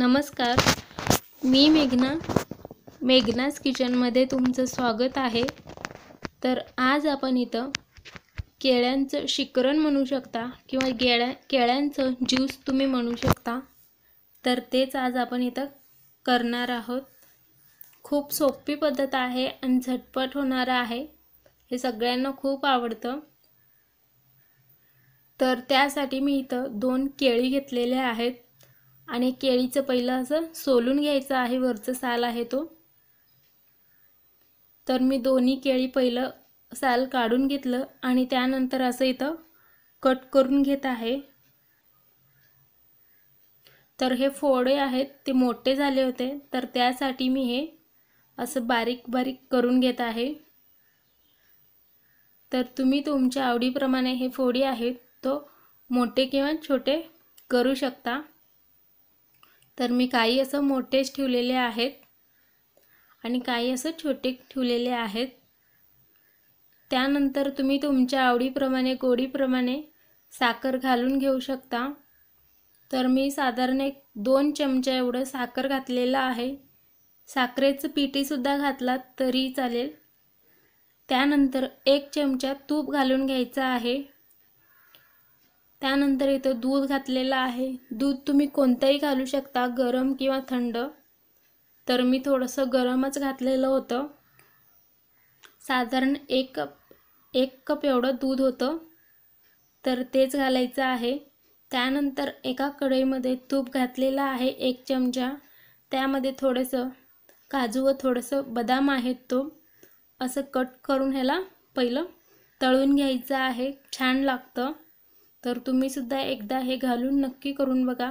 नमस्कार मी मेघना मेघनाज किचनमध्ये तुमचं स्वागत आहे तर आज आपण इथं केळ्यांचं शिकरण म्हणू शकता किंवा केळ्या केळ्यांचं ज्यूस तुम्ही म्हणू शकता तर तेच आज आपण इथं करणार आहोत खूप सोपी पद्धत आहे आणि झटपट होणारं आहे हे सगळ्यांना खूप आवडतं तर त्यासाठी मी इथं दोन केळी घेतलेल्या आहेत आणि केळीचं पहिलं असं सोलून घ्यायचं आहे वरचं साल आहे तो तर मी दोन्ही केळी पहिलं साल काढून घेतलं आणि त्यानंतर असं इथं कट करून घेत आहे तर हे फोडे आहेत ते मोठे झाले होते तर त्यासाठी मी हे असं बारीक बारीक करून घेत आहे तर तुम्ही तुमच्या आवडीप्रमाणे हे फोडी आहेत तो मोठे किंवा छोटे करू शकता तर मी काही असं मोठेच ठेवलेले आहेत आणि काही असं छोटे ठेवलेले आहेत त्यानंतर तुम्ही तुमच्या आवडीप्रमाणे गोडीप्रमाणे साखर घालून घेऊ शकता तर मी साधारण एक दोन चमचा एवढं साखर घातलेलं आहे साखरेचं पिठीसुद्धा घातलात तरी चालेल त्यानंतर एक चमचा तूप घालून घ्यायचा आहे त्यानंतर इथं दूध घातलेलं आहे दूध तुम्ही कोणतंही घालू शकता गरम किंवा थंड तर मी थोडंसं गरमच घातलेलं होतं साधारण एक कप एक कप एवढं दूध होतं तर तेच घालायचं आहे त्यानंतर एका कढईमध्ये तूप घातलेलं आहे एक चमचा त्यामध्ये थोडंसं काजू व थोडंसं बदाम आहे तो असं कट करून ह्याला पहिलं तळून घ्यायचं आहे छान लागतं तर तुम्हीसुद्धा एकदा हे घालून नक्की करून बघा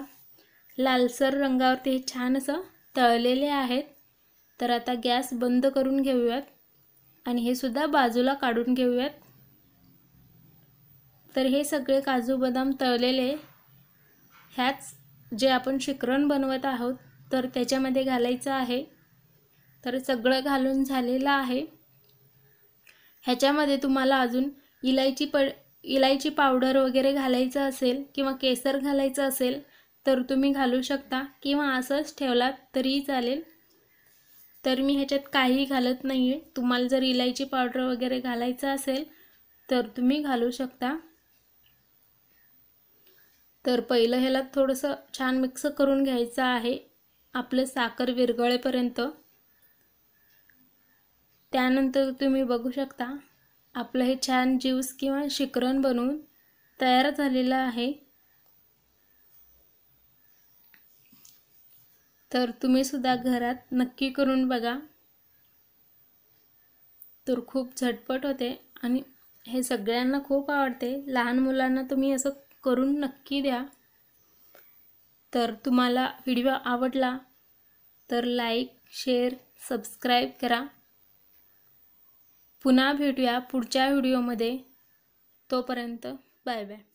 लालसर रंगावरती हे छान असं तळलेले आहेत तर आता गॅस बंद करून घेऊयात आणि हे सुद्धा बाजूला काढून घेऊयात तर हे सगळे काजू बदाम तळलेले ह्याच जे आपण शिकरण बनवत आहोत तर त्याच्यामध्ये घालायचं आहे तर सगळं घालून झालेलं आहे ह्याच्यामध्ये तुम्हाला अजून इलायची पड इलायची पावडर वगैरे घालायचं असेल किंवा केसर घालायचं असेल तर तुम्ही घालू शकता किंवा असंच ठेवलात तरीही चालेल तर मी ह्याच्यात काही घालत नाही आहे तुम्हाला जर इलायची पावडर वगैरे घालायचं असेल तर तुम्ही घालू शकता तर पहिलं ह्याला थोडंसं छान मिक्स करून घ्यायचं आहे आपलं साखर विरगळेपर्यंत त्यानंतर तुम्ही बघू शकता आपलं हे छान ज्यूस किंवा शिकरण बनवून तयार झालेलं आहे तर तुम्ही सुद्धा घरात नक्की करून बघा तर खूप झटपट होते आणि हे सगळ्यांना खूप आवडते लहान मुलांना तुम्ही असं करून नक्की द्या तर तुम्हाला व्हिडिओ आवडला तर लाईक शेअर सबस्क्राईब करा पुन्हा भेटूया पुढच्या व्हिडिओमध्ये तोपर्यंत बाय बाय